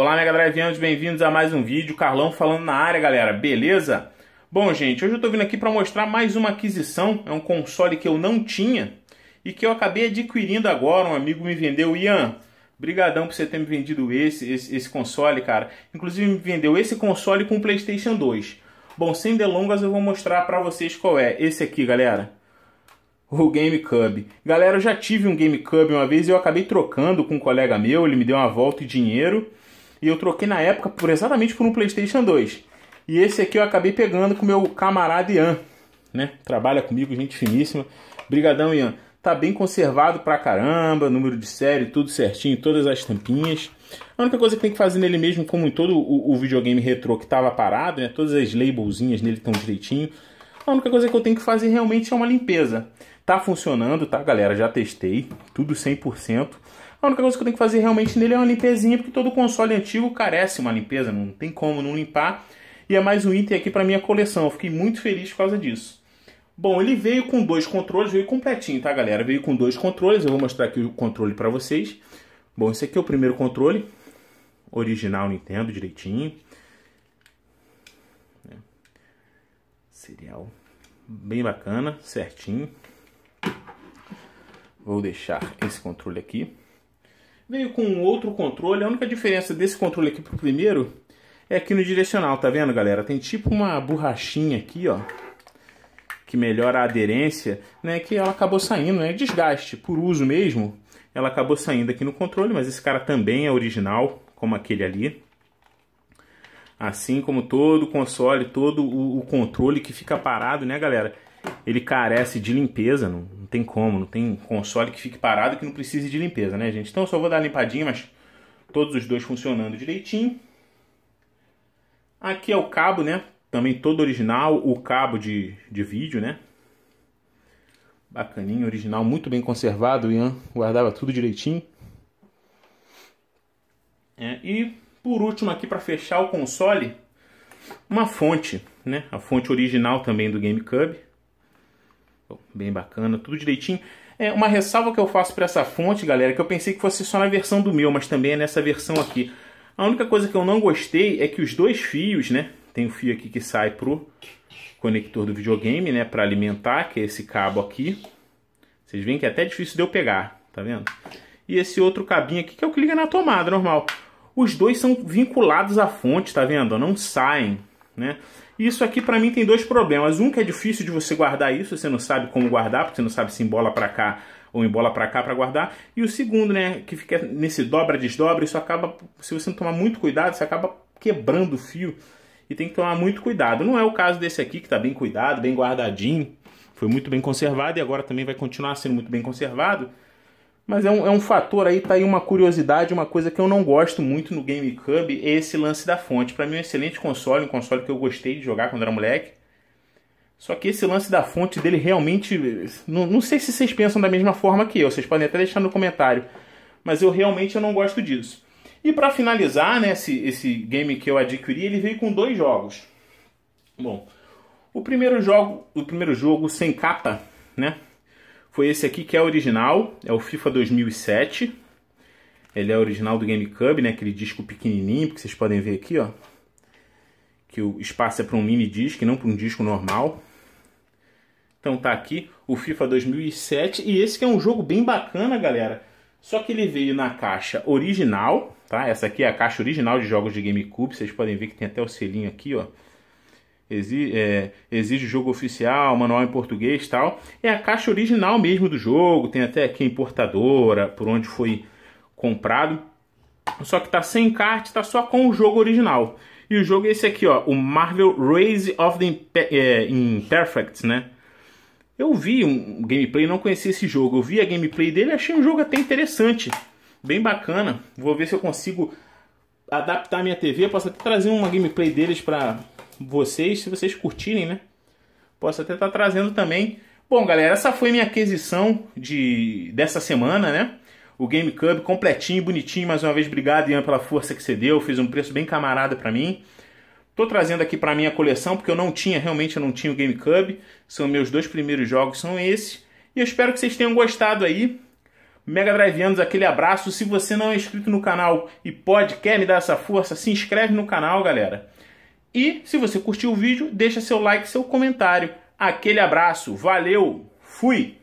Olá Mega Driveanos, bem-vindos a mais um vídeo, Carlão falando na área galera, beleza? Bom gente, hoje eu estou vindo aqui para mostrar mais uma aquisição, é um console que eu não tinha e que eu acabei adquirindo agora, um amigo me vendeu, Ian, brigadão por você ter me vendido esse, esse, esse console cara, inclusive me vendeu esse console com o Playstation 2. Bom, sem delongas eu vou mostrar para vocês qual é, esse aqui galera o GameCube. Galera, eu já tive um GameCube uma vez e eu acabei trocando com um colega meu, ele me deu uma volta e dinheiro. E eu troquei na época por exatamente por um PlayStation 2. E esse aqui eu acabei pegando com meu camarada Ian, né? Trabalha comigo, gente finíssima. Brigadão, Ian. Tá bem conservado pra caramba, número de série, tudo certinho, todas as tampinhas. A única coisa que tem que fazer nele mesmo, como em todo o, o videogame retrô que tava parado, né? Todas as labelzinhas nele estão direitinho. A única coisa que eu tenho que fazer realmente é uma limpeza. Tá funcionando, tá, galera? Já testei, tudo 100%. A única coisa que eu tenho que fazer realmente nele é uma limpezinha, porque todo console antigo carece uma limpeza, não tem como não limpar. E é mais um item aqui para minha coleção, eu fiquei muito feliz por causa disso. Bom, ele veio com dois controles, veio completinho, tá galera? Veio com dois controles, eu vou mostrar aqui o controle para vocês. Bom, esse aqui é o primeiro controle, original Nintendo, direitinho. É. Serial bem bacana, certinho. Vou deixar esse controle aqui. Veio com outro controle. A única diferença desse controle aqui pro primeiro é aqui no direcional, tá vendo, galera? Tem tipo uma borrachinha aqui, ó. Que melhora a aderência, né? Que ela acabou saindo, né? Desgaste, por uso mesmo. Ela acabou saindo aqui no controle, mas esse cara também é original, como aquele ali. Assim como todo o console, todo o, o controle que fica parado, né, galera? Ele carece de limpeza, não, tem como, não tem console que fique parado que não precise de limpeza, né, gente? Então eu só vou dar limpadinha, mas todos os dois funcionando direitinho. Aqui é o cabo, né? Também todo original, o cabo de, de vídeo, né? Bacaninho, original, muito bem conservado, o Ian guardava tudo direitinho. É, e por último aqui, para fechar o console, uma fonte, né? A fonte original também do GameCube Bem bacana, tudo direitinho. É, uma ressalva que eu faço para essa fonte, galera, que eu pensei que fosse só na versão do meu, mas também é nessa versão aqui. A única coisa que eu não gostei é que os dois fios, né? Tem o um fio aqui que sai pro conector do videogame, né? Para alimentar, que é esse cabo aqui. Vocês veem que é até difícil de eu pegar, tá vendo? E esse outro cabinho aqui, que é o que liga na tomada, normal. Os dois são vinculados à fonte, tá vendo? Não saem. Né? Isso aqui para mim tem dois problemas. Um que é difícil de você guardar isso, você não sabe como guardar, porque você não sabe se embola para cá ou embola para cá para guardar. E o segundo, né, que fica nesse dobra desdobra, isso acaba, se você não tomar muito cuidado, você acaba quebrando o fio e tem que tomar muito cuidado. Não é o caso desse aqui que está bem cuidado, bem guardadinho, foi muito bem conservado e agora também vai continuar sendo muito bem conservado. Mas é um, é um fator aí, tá aí uma curiosidade, uma coisa que eu não gosto muito no GameCube, é esse lance da fonte. Para mim é um excelente console, um console que eu gostei de jogar quando era moleque. Só que esse lance da fonte dele realmente. Não, não sei se vocês pensam da mesma forma que eu, vocês podem até deixar no comentário. Mas eu realmente eu não gosto disso. E para finalizar, né, esse, esse game que eu adquiri, ele veio com dois jogos. Bom, o primeiro jogo, o primeiro jogo sem capa, né? foi esse aqui que é original, é o FIFA 2007. Ele é original do GameCube, né? Aquele disco pequenininho que vocês podem ver aqui, ó. Que o espaço é para um mini disc, não para um disco normal. Então tá aqui o FIFA 2007 e esse que é um jogo bem bacana, galera. Só que ele veio na caixa original, tá? Essa aqui é a caixa original de jogos de GameCube. Vocês podem ver que tem até o selinho aqui, ó exige, é, exige jogo oficial, manual em português tal. É a caixa original mesmo do jogo, tem até aqui a importadora, por onde foi comprado. Só que tá sem carte tá só com o jogo original. E o jogo é esse aqui, ó, o Marvel Race of the Imper é, Imperfects, né? Eu vi um gameplay, não conhecia esse jogo. Eu vi a gameplay dele, achei um jogo até interessante, bem bacana. Vou ver se eu consigo adaptar minha TV, posso até trazer uma gameplay deles para vocês, se vocês curtirem, né? Posso até estar tá trazendo também. Bom, galera, essa foi minha aquisição de dessa semana, né? O GameCube completinho, bonitinho, mais uma vez obrigado Ian pela força que você deu, fez um preço bem camarada para mim. Tô trazendo aqui para minha coleção porque eu não tinha, realmente eu não tinha o GameCube. São meus dois primeiros jogos, são esses E eu espero que vocês tenham gostado aí. Mega Drive anos aquele abraço. Se você não é inscrito no canal e pode, quer me dar essa força, se inscreve no canal, galera. E se você curtiu o vídeo, deixa seu like, seu comentário. Aquele abraço, valeu, fui!